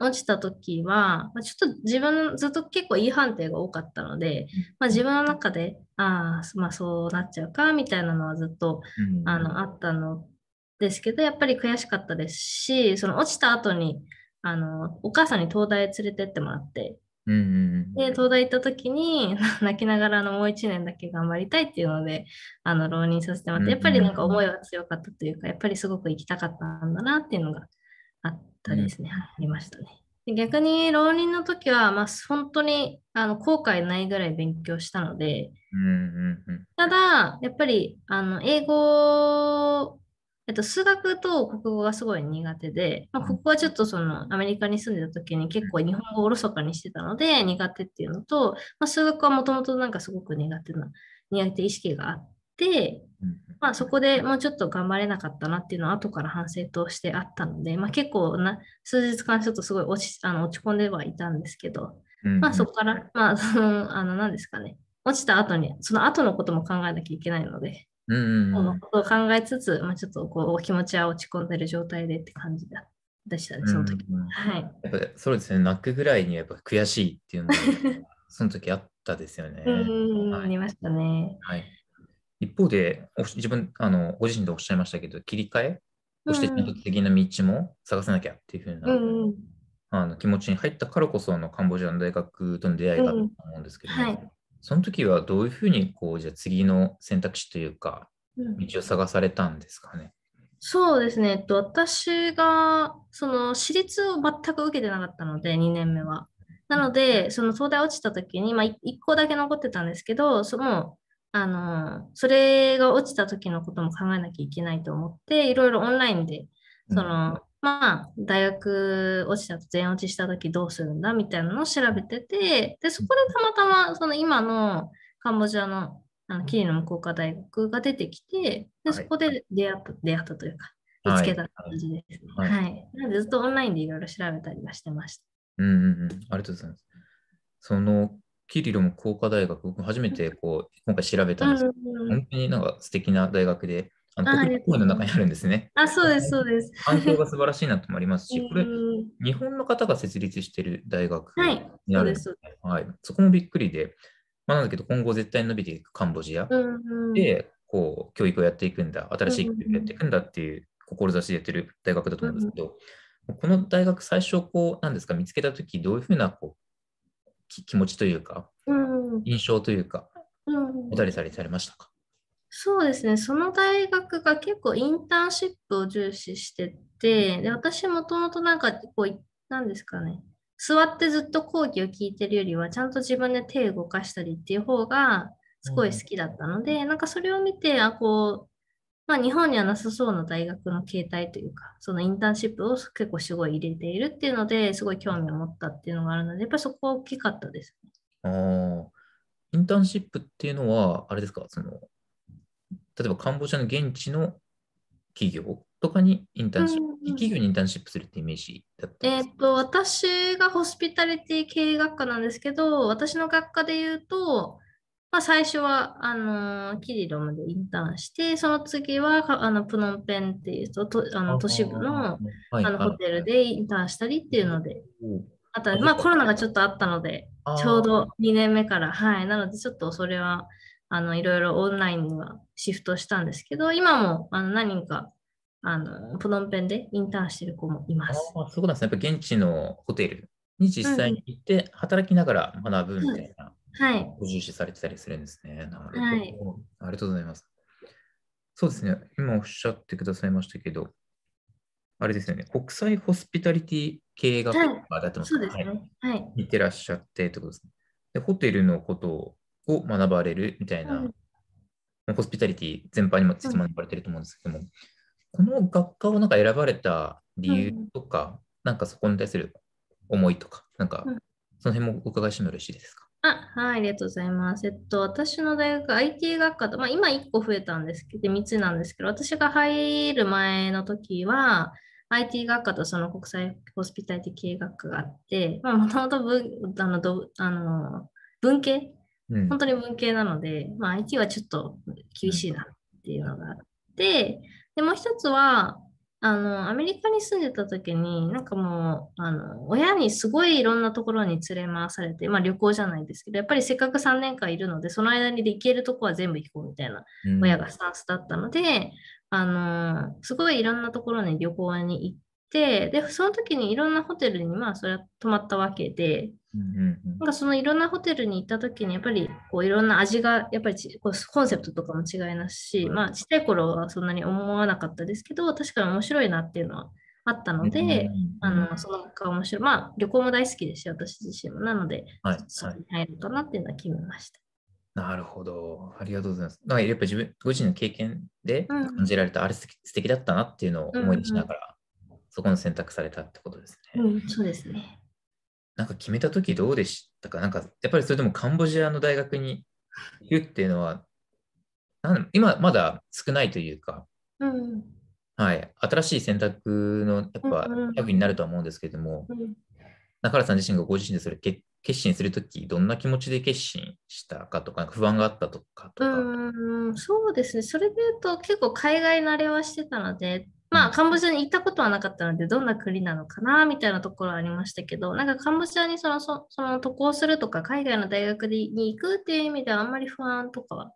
落ちた時は、まあ、ちょっと自分、ずっと結構いい判定が多かったので、まあ、自分の中で、ああ、まあそうなっちゃうか、みたいなのはずっと、あの、あったのですけど、やっぱり悔しかったですし、その落ちた後に、あの、お母さんに東大連れてってもらって、うんうんで東大行った時に (laughs) 泣きながらのもう1年だけ頑張りたいっていうのであの浪人させてもらってやっぱりなんか思いは強かったというかやっぱりすごく行きたかったんだなっていうのがあったですね、うん、ありましたね。逆に浪人の時は、まあ、本当にあの後悔ないぐらい勉強したので、うんうんうん、ただやっぱりあの英語えっと、数学と国語がすごい苦手で、まあ、ここはちょっとそのアメリカに住んでた時に結構日本語をおろそかにしてたので苦手っていうのと、まあ、数学はもともとなんかすごく苦手な苦手意識があって、まあ、そこでもうちょっと頑張れなかったなっていうのは後から反省としてあったので、まあ、結構な数日間ちょっとすごい落ちあの落ち込んではいたんですけど、まあ、そこから、まあ、そのあの何ですかね落ちた後にその後のことも考えなきゃいけないので。うんうん、ことを考えつつ、まあ、ちょっとこう気持ちは落ち込んでる状態でって感じだでしたね、その時、うん、はい。やっぱそうですね、泣くぐらいにやっぱ悔しいっていうのが、(laughs) その時あったですよね。はい、ありましたね。はい、一方で、自分あの、ご自身でおっしゃいましたけど、切り替えそしてちゃんと的な道も探さなきゃっていうふうな、うんあの気持ちに入ったからこそのカンボジアの大学との出会いだと思うんですけど、も。うんはい、その時はどういうふうにこうじゃ次の選択肢というか道を探されたんですかね、うん、そうですね、えっと、私がその私立を全く受けてなかったので2年目は。なのでその東大落ちた時に、まあ、1校だけ残ってたんですけどそのあのそれが落ちた時のことも考えなきゃいけないと思っていろいろオンラインでその、うんまあ、大学落ちたと全落ちした時どうするんだみたいなのを調べてて、で、そこでたまたまその今のカンボジアのあのキリのム工科大学が出てきて、でそこで出会った、出会ったというか、見つけた感じです、はい。はい。なのでずっとオンラインでいろいろ調べたりはしてました。うんうんうん。ありがとうございます。そのキリルム工科大学、初めてこう今回調べたんですけど、本当になんか素敵な大学で、あの国立公園の中にあるんですね。あ、そうです、そうです。環境が素晴らしいなともありますし、これ、日本の方が設立している大学になるです、ね、はい、はい、そこもびっくりで、まあ、なんだけど、今後絶対伸びていくカンボジアで、こう、教育をやっていくんだ、新しい教育をやっていくんだっていう志でやってる大学だと思うんですけど、この大学、最初、こう、なんですか、見つけたとき、どういうふうなこう気持ちというか、印象というか、おだりされましたかそうですね、その大学が結構インターンシップを重視してて、で私もともとなんかこう、なんですかね、座ってずっと講義を聞いてるよりは、ちゃんと自分で手を動かしたりっていう方がすごい好きだったので、うん、なんかそれを見て、あこうまあ、日本にはなさそうな大学の形態というか、そのインターンシップを結構すごい入れているっていうのですごい興味を持ったっていうのがあるので、やっぱりそこは大きかったですね。あインターンシップっていうのは、あれですか、その例えばカンボジアの現地の企業とかにインターンシップ、うんうん、企業にインターンシップするってイメージだったえっ、ー、と、私がホスピタリティ経営学科なんですけど、私の学科で言うと、まあ、最初はあのキリロムでインターンして、その次はあのプノンペンっていうととあの都市部のあのホテルでインターンしたりっていうので、あと、まあ、コロナがちょっとあったので、ちょうど2年目から、はい、なのでちょっとそれはあの、いろいろオンラインにはシフトしたんですけど、今もあの何人か、あの、プノンペンでインターンしてる子もいます。あそうなんですね。やっぱ現地のホテルに実際に行って働きながら学ぶみたいな、はい。重視されてたりするんですね。なるほど、はい。ありがとうございます。そうですね。今おっしゃってくださいましたけど、あれですよね、国際ホスピタリティ系が、学科だってすね。はい。似、てらっしゃってってことですね。で、ホテルのことをを学ばれるみたいな、うん、ホスピタリティ全般にもついて学ばれてると思うんですけども、うん、この学科をなんか選ばれた理由とか、うん、なんかそこに対する思いとか、なんかその辺もお伺いしてもよろしいですか。あはい、ありがとうございます。えっと、私の大学 IT 学科と、まあ、今1個増えたんですけど、3つなんですけど、私が入る前の時は、IT 学科とその国際ホスピタリティ経営学科があって、もともとあのあの文系本当に文系なので、まあ、IT はちょっと厳しいなっていうのがあって、で、もう一つは、あの、アメリカに住んでた時に、なんかもう、あの、親にすごいいろんなところに連れ回されて、まあ旅行じゃないですけど、やっぱりせっかく3年間いるので、その間にで行けるとこは全部行こうみたいな、親がスタンスだったので、うん、あの、すごいいろんなところに旅行に行って、で、その時にいろんなホテルに、まあ、それは泊まったわけで、なんかそのいろんなホテルに行った時にやっぱりこういろんな味がやっぱりこうコンセプトとかも違いますし、まあちっちゃい頃はそんなに思わなかったですけど確かに面白いなっていうのはあったので、あのその他面白い、まあ旅行も大好きですし私自身もなので、はい、そこに入るかなっていうのは決めました。なるほど。ありがとうございます。なんかやっぱ自分ご自身の経験で感じられた、うん、あれ素敵だったなっていうのを思い出しながら、うんうん、そこの選択されたってことですね。うん、そうですね。なんか決めた時どうでしたかなんかやっぱりそれでもカンボジアの大学に行くっていうのは今まだ少ないというか、うん、はい、新しい選択のやっぱ役になるとは思うんですけども、うんうん、中原さん自身がご自身でそれ決心する時どんな気持ちで決心したかとか不安があったとかとかうんそうですねそれでいうと結構海外慣れはしてたのでまあ、カンボジアに行ったことはなかったので、どんな国なのかな、みたいなところはありましたけど、なんかカンボジアにそのその渡航するとか、海外の大学に行くっていう意味では、あんまり不安とかは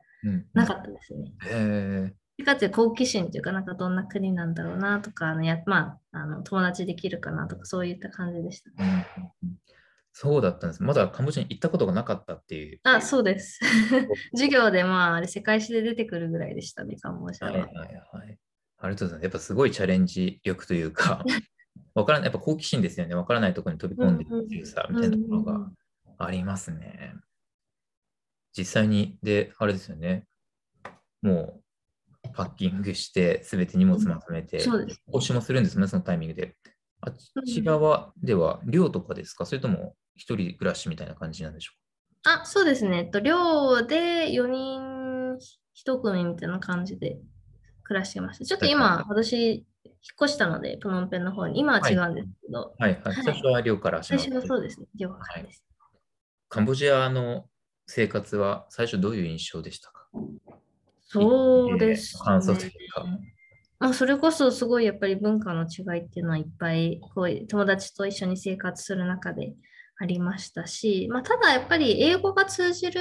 なかったですね。うんえかつ好奇心というか、なんかどんな国なんだろうなとか、あのやまあ、あの友達できるかなとか、そういった感じでした、ね。そうだったんです。まだカンボジアに行ったことがなかったっていう。あ、そうです。(laughs) 授業でまあ、あれ世界史で出てくるぐらいでしたね、カンボジアは。はいはいはい。ありがとうございます。やっぱすごいチャレンジ力というか、(laughs) わからない、やっぱ好奇心ですよね。わからないところに飛び込んでいくっていうさ、みたいなところがありますね。実際に、で、あれですよね。もう、パッキングして、すべて荷物まとめて、押しもするんですね、そのタイミングで。あち側では、寮とかですか、それとも一人暮らしみたいな感じなんでしょうか。あ、そうですね。寮で4人1組みたいな感じで暮らしてました。ちょっと今、私、引っ越したので、プノンペンの方に、今は違うんですけど。はい、はい、はいはいはい最初は寮から最初はそうですね、寮からです、はい。カンボジアの生活は最初どういう印象でしたかそうです、ね。感想というか。まあ、それこそすごいやっぱり文化の違いっていうのはいっぱいこう友達と一緒に生活する中でありましたし、まあ、ただやっぱり英語が通じる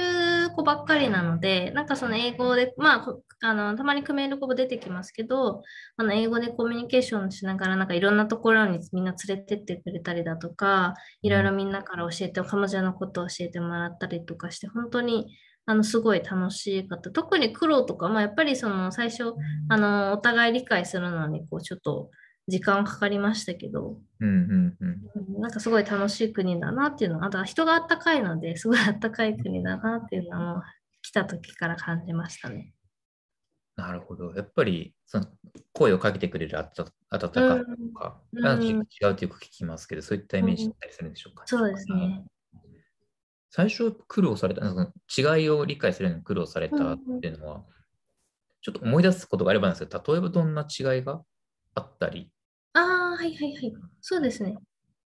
子ばっかりなので、なんかその英語で、まあ、あのたまにクメール語も出てきますけど、あの英語でコミュニケーションしながら、なんかいろんなところにみんな連れてってくれたりだとか、いろいろみんなから教えて、カムジャのことを教えてもらったりとかして、本当にあのすごい楽しかった。特に苦労とか、まあ、やっぱりその最初、あのお互い理解するのにこうちょっと時間はかかりましたけど、うんうんうん、なんかすごい楽しい国だなっていうのは、あとは人があったかいのですごいあったかい国だなっていうのを来た時から感じましたね。なるほど。やっぱりその声をかけてくれる温かさとか、うん、違うってよく聞きますけど、そういったイメージだったりするんでしょうか、うん、そうですね。最初苦労された、違いを理解するのに苦労されたっていうのは、うんうん、ちょっと思い出すことがあればなんですけど、例えばどんな違いがあったりああ、はいはいはい。そうですね。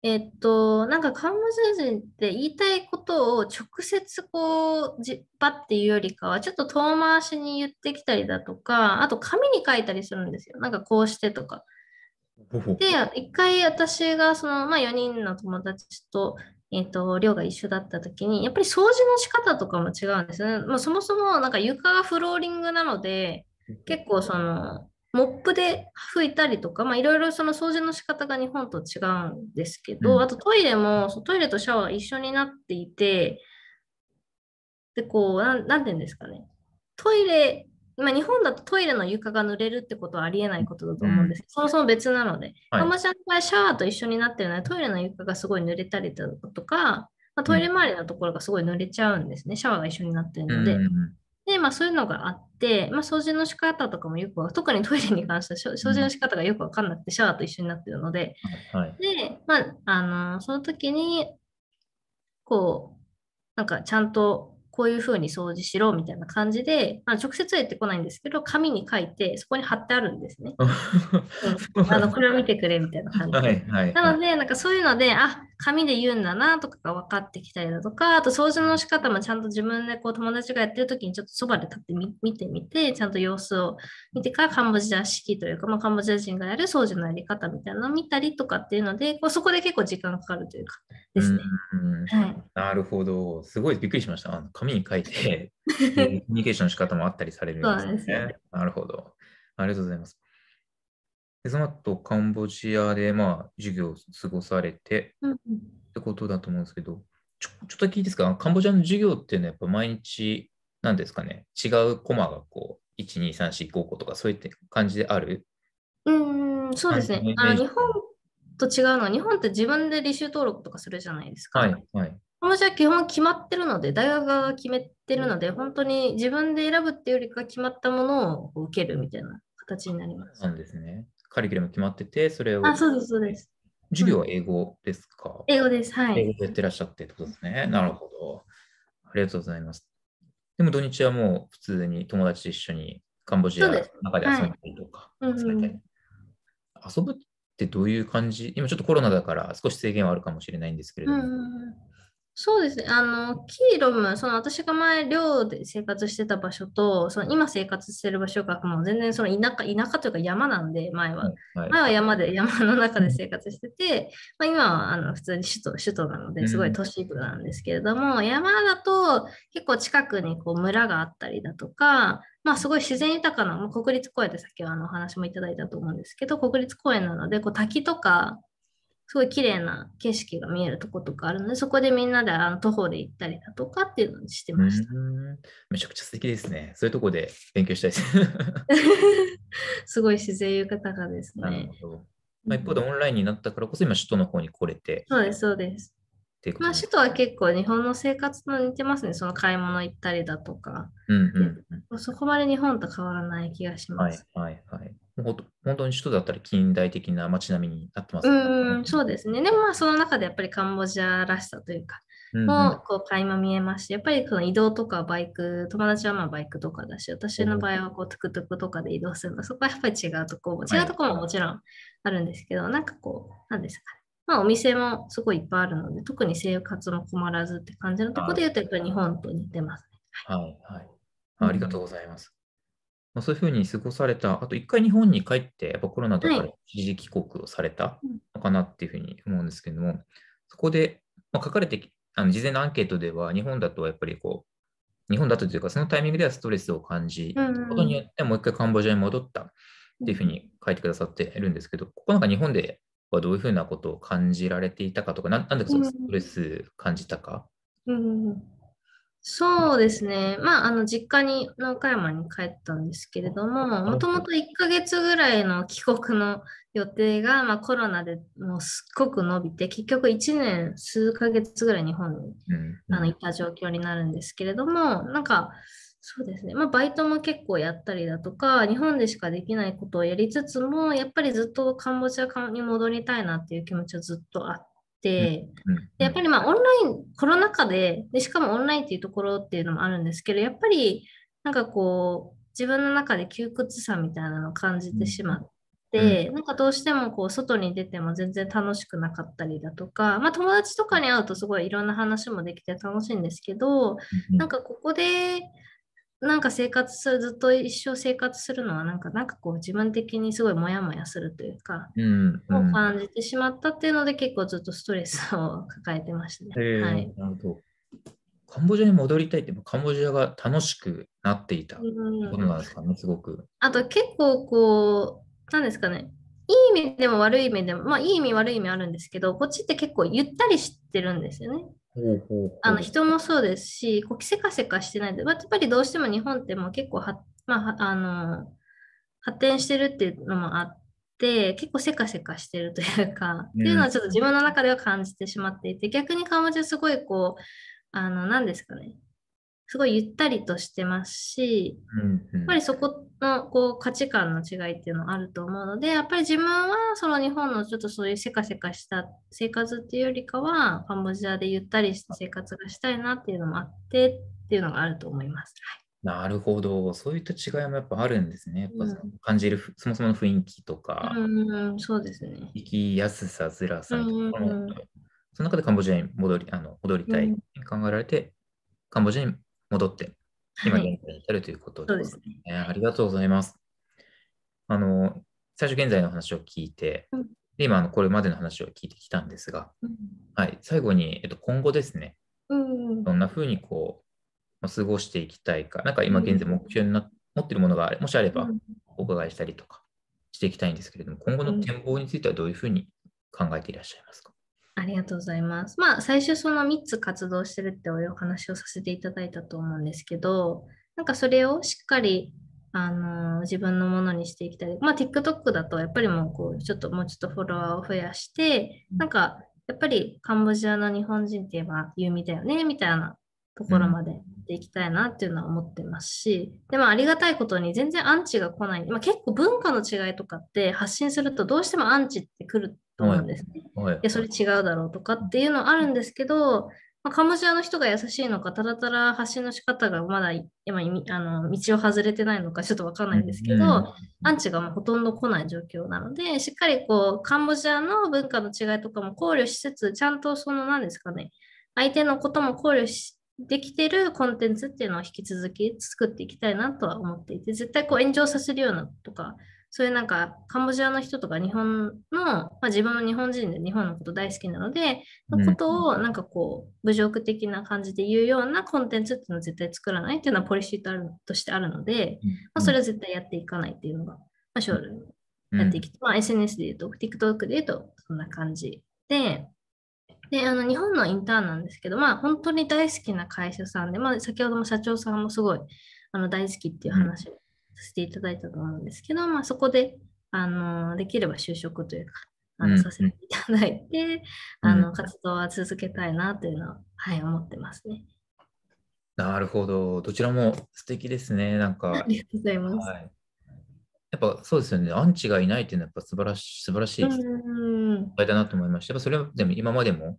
えっと、なんかカンボジア人って言いたいことを直接こう、じばっていうよりかは、ちょっと遠回しに言ってきたりだとか、あと紙に書いたりするんですよ。なんかこうしてとか。で、一回私がその、まあ、4人の友達と、えっ、と、寮が一緒だった時に、やっぱり掃除の仕方とかも違うんですね。まあ、そもそもなんか床がフローリングなので、結構その、モップで拭いたりとか、まあ、いろいろその掃除の仕方が日本と違うんですけど、うん、あとトイレもトイレとシャワー一緒になっていて、で、こう、なんていうんですかね。トイレ、まあ、日本だとトイレの床が濡れるってことはありえないことだと思うんですうん、そもそも別なので、はい、カンボジアの場合シャワーと一緒になってるので、トイレの床がすごい濡れたりだとか、まあ、トイレ周りのところがすごい濡れちゃうんですね、シャワーが一緒になってるので。うんで、まあそういうのがあって、まあ掃除の仕方とかもよく、特にトイレに関しては掃除の仕方がよくわかんなくて、シャワーと一緒になってるので、はい、で、まあ、あの、その時に、こう、なんかちゃんとこういうふうに掃除しろみたいな感じで、まあ、直接は言ってこないんですけど、紙に書いて、そこに貼ってあるんですね。(laughs) うん、あのこれを見てくれみたいな感じで。はいはいはい、なので、なんかそういうので、あ紙で言うんだなとかが分かってきたりだとか、あと掃除の仕方もちゃんと自分でこう友達がやってる時にちょっとそばで立って見てみて、ちゃんと様子を見てからカンボジア式というか、まあ、カンボジア人がやる掃除のやり方みたいなのを見たりとかっていうので、こうそこで結構時間かかるというかですね。はい、なるほど。すごいびっくりしました。あの紙に書いて、(laughs) コミュニケーションの仕方もあったりされるんですね。すねなるほど。ありがとうございます。で、その後、カンボジアで、まあ、授業を過ごされて、ってことだと思うんですけど、ちょちょっと聞いていいですかカンボジアの授業っていうのは、やっぱ毎日、なんですかね、違うコマがこう、1、2、3、4、5個とか、そういった感じであるうん、そうですね。あ日本と違うのは、日本って自分で履修登録とかするじゃないですか。はい、はい。私は基本決まってるので、大学側が決めてるので、本当に自分で選ぶっていうよりか決まったものを受けるみたいな形になります。そうですね。カリキュラム決まってて、それを。あ、そうです、そうです。授業は英語ですか、英語です。はい。英語でやってらっしゃってってことですね。なるほど。ありがとうございます。でも土日はもう普通に友達と一緒にカンボジアの中で遊んだりとか、遊ぶってどういう感じ今ちょっとコロナだから少し制限はあるかもしれないんですけれども、うん、そうですね。あの、キーロム、その私が前、寮で生活してた場所と、その今生活してる場所がもう全然その田舎、田舎というか山なんで、前は。はい、前は山で、山の中で生活してて、まあ、今はあの普通に首都、首都なので、すごい都市部なんですけれども、うん、山だと結構近くにこう村があったりだとか、まあ、すごい自然豊かな、まあ、国立公園でさっきはあのお話もいただいたと思うんですけど、国立公園なので、こう滝とか、すごい綺麗な景色が見えるとことかあるので、そこでみんなであの徒歩で行ったりだとかっていうのにしてました。めちゃくちゃ素敵ですね。そういうとこで勉強したいです。(laughs) すごい自然豊かですね。まあ、一方でオンラインになったからこそ今、首都の方に来れて。そうです、そうです。まあ、首都は結構日本の生活と似てますね。その買い物行ったりだとか。うんうん、そこまで日本と変わらない気がします。はいはいはい。本当に首都だったり近代的な街並みになってます、ね、うんそうですね。でもまあその中でやっぱりカンボジアらしさというか、もこう垣間見えますし、やっぱりその移動とかバイク、友達はまあバイクとかだし、私の場合はこうトゥクトゥクとかで移動するの、そこはやっぱり違うとこ、違うとこももちろんあるんですけど、はい、なんかこう、なんですかね。まあお店もすごいいっぱいあるので、特に生活も困らずって感じのとこで言うと、やっぱり日本と似てますね。はい、はい、はいあ。ありがとうございます。まあ、そういうふうに過ごされた、あと一回日本に帰って、やっぱコロナとかで一時帰国をされたのかなっていうふうに思うんですけども、そこで、まあ、書かれてあの事前のアンケートでは、日本だとやっぱりこう、日本だとというか、そのタイミングではストレスを感じ、うことによってもう一回カンボジアに戻ったっていうふうに書いてくださっているんですけど、ここなんか日本ではどういうふうなことを感じられていたかとか、なんでそのストレス感じたか、うん、そうですね。まあ、あの、実家に、の岡山に帰ったんですけれども、もともと1ヶ月ぐらいの帰国の予定が、まあ、コロナでもうすっごく伸びて、結局1年数ヶ月ぐらい日本に、あの、いた状況になるんですけれども、なんか、そうですね。まあ、バイトも結構やったりだとか、日本でしかできないことをやりつつも、やっぱりずっとカンボジアに戻りたいなっていう気持ちはずっとあって、やっぱりまあオンライン、コロナ禍でで、しかもオンラインっていうところっていうのもあるんですけど、やっぱりなんかこう、自分の中で窮屈さみたいなのを感じてしまって、うん、なんかどうしてもこう外に出ても全然楽しくなかったりだとか、まあ、友達とかに会うとすごいいろんな話もできて楽しいんですけど、なんかここでなんか生活する、ずっと一生生活するのは、なんか、なんかこう、自分的にすごいモヤモヤするというか、うん、うん、感じてしまったっていうので、結構ずっとストレスを抱えてましたね。えー、はい、なるほど。カンボジアに戻りたいって、カンボジアが楽しくなっていたことなんですかね、すごく。あと結構こう、なんですかね、いい意味でも悪い意味でも、まあいい意味悪い意味あるんですけど、こっちって結構ゆったりしてるんですよね。あの人もそうですし、こうせかせかしてないで、やっぱりどうしても日本ってもう結構は、まあ、あの発展してるっていうのもあって、結構せかせかしてるというか、っていうのはちょっと自分の中では感じてしまっていて、逆にカンボジアすごいこう、あの何ですかね、すごいゆったりとしてますし、やっぱりそこのこう価値観の違いっていうのあると思うので、やっぱり自分はその日本のちょっとそういうせかせかした生活っていうよりかは、カンボジアでゆったりした生活がしたいなっていうのもあってっていうのがあると思います。はいなるほど、そういった違いもやっぱあるんですね。やっぱその感じる、うん、そもそもの雰囲気とか、うん、そうですね。生きやすさ、辛さみたいなもの、うん、その中でカンボジアに戻りあの戻りたい、考えられて、カンボジアに戻って、今現在に至るということで,、すね、ね、ありがとうございます。あの、最初現在の話を聞いて、うん、で今あの、これまでの話を聞いてきたんですが、うん、はい、最後に、えっと、今後ですね、うん、どんなふうにこう、過ごしていきたいか、なんか今現在目標にな、持っているものがもしあればお伺いしたりとかしていきたいんですけれども、今後の展望についてはどういうふうに考えていらっしゃいますかありがとうございます。まあ、最初その3つ活動してるってお話をさせていただいたと思うんですけど、なんかそれをしっかりあの自分のものにしていきたい。まあ、TikTok だとやっぱりもうこう、ちょっともうちょっとフォロワーを増やして、なんかやっぱりカンボジアの日本人って言えば有名だよね、みたいなところまでできたいなっていうのは思ってますし、でもありがたいことに全然アンチが来ない。まあ、結構文化の違いとかって発信するとどうしてもアンチってくる思うんですね。はい、やそれ違うだろうとかっていうのあるんですけど、まあ、カンボジアの人が優しいのか、ただただ発信の仕方がまだ今あの道を外れてないのかちょっと分かんないんですけど、うん、アンチがほとんど来ない状況なので、しっかりこうカンボジアの文化の違いとかも考慮しつつ、ちゃんとその何ですかね、相手のことも考慮しできてるコンテンツっていうのを引き続き作っていきたいなとは思っていて、絶対こう炎上させるようなとか、そういうなんかカンボジアの人とか日本の、まあ、自分も日本人で日本のこと大好きなので、うん、のことをなんかこう侮辱的な感じで言うようなコンテンツっていうのは絶対作らないっていうのはポリシーとあるとしてあるので、うん、まあ、それは絶対やっていかないっていうのが、まあ、将来やってきて、まあ、SNS で言うと TikTok で言うとそんな感じで。であの日本のインターンなんですけど、まあ、本当に大好きな会社さんで、まあ、先ほども社長さんもすごいあの大好きっていう話をさせていただいたと思うんですけど、まあ、そこであのできれば就職というかあの、させていただいて、うん、あの活動は続けたいなというのは、はい、思ってますね。なるほど。どちらも素敵ですね。なんか。ありがとうございます。はい、やっぱそうですよね。アンチがいないっていうのはやっぱ素晴らしい、素晴らしい場だなと思いました。やっぱそれはでも今までも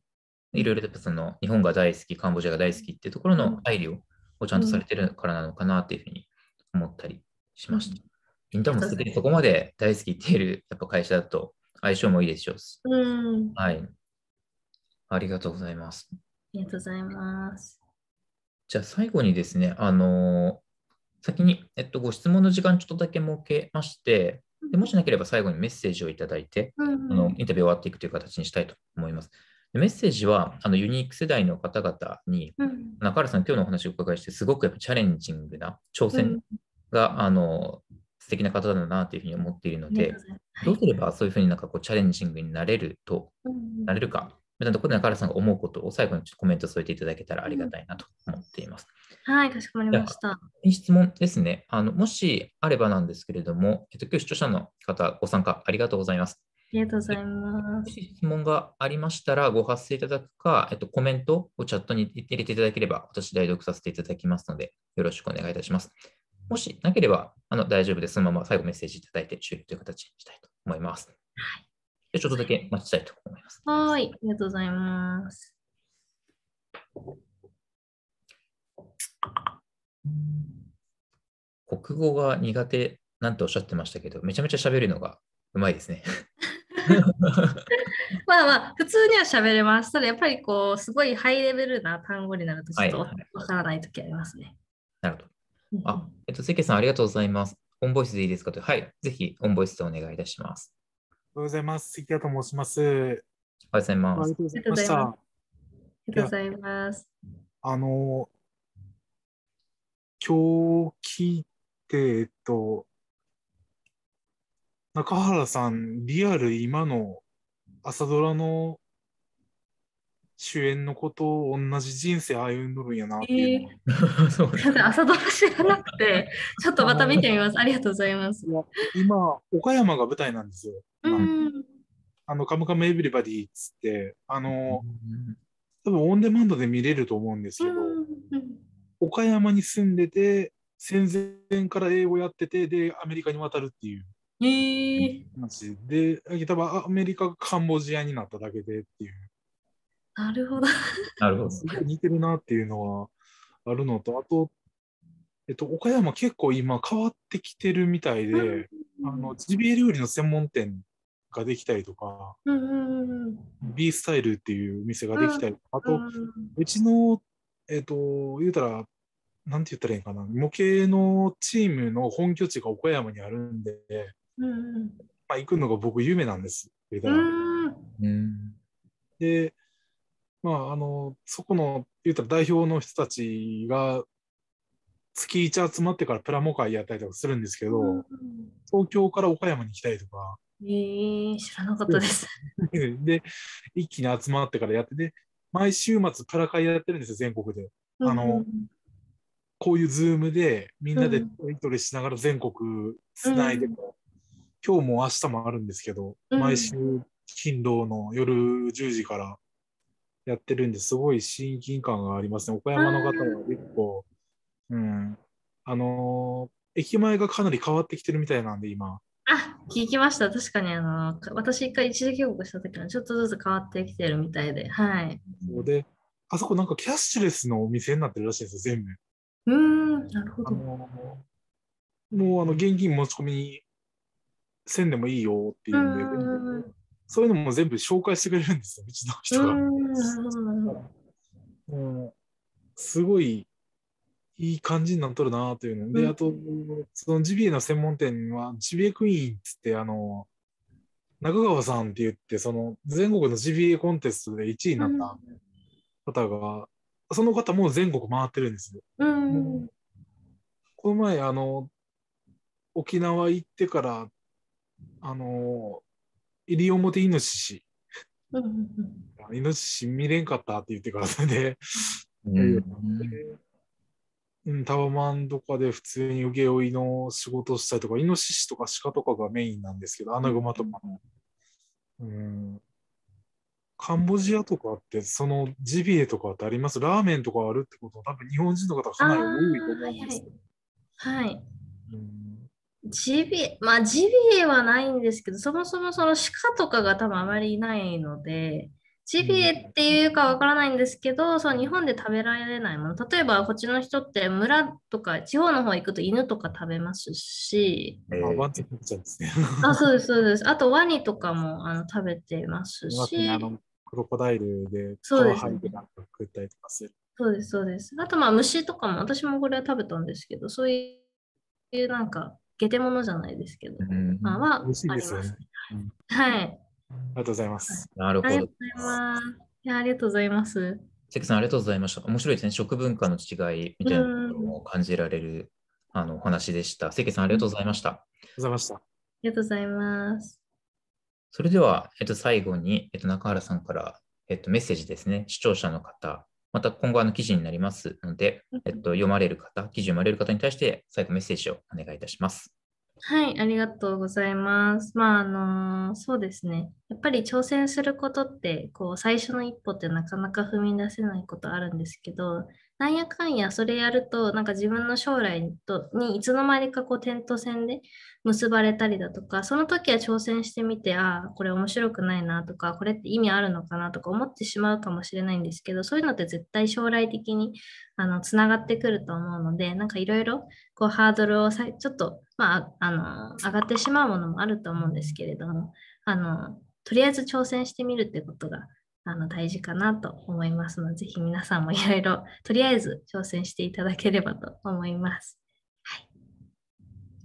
いろいろやっぱその日本が大好き、カンボジアが大好きっていうところの配慮をちゃんとされてるからなのかなっていうふうに思ったりしました。インターンもすでにそこまで大好きっているやっぱ会社だと相性もいいでしょうし。うん、はい。ありがとうございます。ありがとうございます。じゃあ最後にですね、あの先に、えっと、ご質問の時間ちょっとだけ設けまして、でもしなければ最後にメッセージをいただいて、うんあのインタビュー終わっていくという形にしたいと思います。でメッセージはあのユニーク世代の方々に、中原さん、今日のお話をお伺いして、すごくやっぱチャレンジングな挑戦が、あの、素敵な方だなというふうに思っているので、どうすればそういうふうになんかこうチャレンジングになれると、なれるか、みたいなところで中原さんが思うことを最後にちょっとコメント添えていただけたらありがたいなと思っています。はい、かしこまりました。質問ですねあの。もしあればなんですけれども、えっと、今日視聴者の方、ご参加ありがとうございます。ありがとうございます。質問がありましたら、ご発声いただくか、えっと、コメントをチャットに入れていただければ、私、代読させていただきますので、よろしくお願いいたします。もしなければあの大丈夫です。そのまま最後メッセージいただいて終了という形にしたいと思います。はい、でちょっとだけ待ちたいと思います。はい、ありがとうございます。国語が苦手なんておっしゃってましたけど、めちゃめちゃ喋るのがうまいですね。(laughs) まあまあ、普通には喋れます。ただやっぱりこう、すごいハイレベルな単語になると、ちょっとわからないときありますね。はいはい、なるほど。あ、えっと、関さん、ありがとうございます。オンボイスでいいですかと。はい、ぜひ、オンボイスでお願いいたします。おはようございます。関谷と申します。おはようございます。ありがとうございます。ありがとうございます。あの、今日聞いて、えっと、中原さん、リアル今の朝ドラの主演のことを同じ人生歩んどるんやなっていう。えー、(laughs) 朝ドラ知らなくて、(laughs) ちょっとまた見てみます。ありがとうございます。今、岡山が舞台なんですよ。あの、カムカムエヴリバディっつって、あの、多分オンデマンドで見れると思うんですけど、岡山に住んでて、戦前から英語やってて、で、アメリカに渡るっていう。えー、話で、多分アメリカがカンボジアになっただけでっていう。なるほど。(laughs) なるほど。すごい似てるなっていうのはあるのと、あと、えっと、岡山結構今変わってきてるみたいで、あの、ジビエ料理の専門店ができたりとか、うん、B スタイルっていう店ができたりとか、あと、うちの、えっと、言うたら、なんて言ったらいいかな、模型のチームの本拠地が岡山にあるんで、まあ、行くのが僕夢なんです、うん、で、まあ、あの、そこの、言ったら代表の人たちが、月1集まってからプラモ会やったりとかするんですけど、うん、東京から岡山に行きたいとか。えー、知らなかったです。(laughs) で、一気に集まってからやって、て、毎週末プラ会やってるんですよ、全国で。あの、うん、こういうズームで、みんなでやり取りしながら全国つないで、うん、今日も明日もあるんですけど、毎週勤労の夜10時からやってるんですごい親近感がありますね。岡山の方は結構、うん、あのー、駅前がかなり変わってきてるみたいなんで、今。あ、聞きました。確かに、あのー、私一回一時帰国した時はちょっとずつ変わってきてるみたいで、はい。そうで、あそこなんかキャッシュレスのお店になってるらしいですよ、全部。うん、なるほど。あのー、もうあの現金持ち込みせんでもいいよっていうんで、そういうのも全部紹介してくれるんですよ、うちの人が。すごいいい感じになっとるなというの。で、あと、そのジビエの専門店は、ジビエクイーンっつって、あの、中川さんって言って、その全国のジビエコンテストで1位になった方が、その方も全国回ってるんですよ。この前、あの、沖縄行ってから、あの、西表イノシシ。イノシシ見れんかったって言ってからそれで、うん、タワマンとかで普通に請負の仕事したりとか、イノシシとか鹿とかがメインなんですけど、アナグマとか。うん、カンボジアとかって、そのジビエとかってありますラーメンとかあるってことは、多分日本人の方かなり多いと思うんですけど。はい、はいうんジビ、まあジビエはないんですけど、そもそもその鹿とかが多分あまりいないので、ジビエっていうかわからないんですけど、そう日本で食べられないもの。例えばこっちの人って村とか地方の方行くと犬とか食べますし。あ、そうです、そうです。あとワニとかもあの食べてますし。クロコダイルで皮剥いで食ったりとかする。そうです、そうです。あとまあ虫とかも、私もこれは食べたんですけど、そういうなんかゲテモノじゃないですけど、うん、まあはあります、ねうん、はい。ありがとうございます。なるほど。ありがとうございます。ありがとうございます。関さん、ありがとうございました。面白いですね。食文化の違いみたいなところも感じられる、あのお話でした。関さん、ありがとうございました。ありがとうございました。ありがとうございます。それでは、えっと、最後に、えっと、中原さんから、えっと、メッセージですね。視聴者の方また今後あの記事になりますので、えっと、読まれる方、記事読まれる方に対して最後メッセージをお願いいたします。はい、ありがとうございます。まあ、あの、そうですね。やっぱり挑戦することって、こう、最初の一歩ってなかなか踏み出せないことあるんですけど、なんやかんやそれやると、なんか自分の将来とにいつの間にかこう点と線で結ばれたりだとか、その時は挑戦してみて、ああ、これ面白くないなとか、これって意味あるのかなとか思ってしまうかもしれないんですけど、そういうのって絶対将来的にあのつながってくると思うので、なんかいろいろこうハードルをさちょっと、まあ、あの上がってしまうものもあると思うんですけれども、あのとりあえず挑戦してみるってことがあの大事かなと思いますので、ぜひ皆さんもいろいろとりあえず挑戦していただければと思います。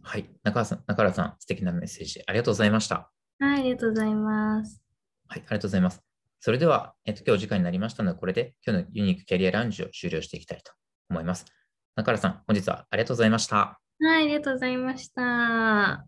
はい、中原さん、中原さん、素敵なメッセージありがとうございました。はい、ありがとうございます。はい、ありがとうございます。それでは、えっと、今日お時間になりましたので、これで今日のユニークキャリアラウンジを終了していきたいと思います。中原さん、本日はありがとうございました。はい、ありがとうございました。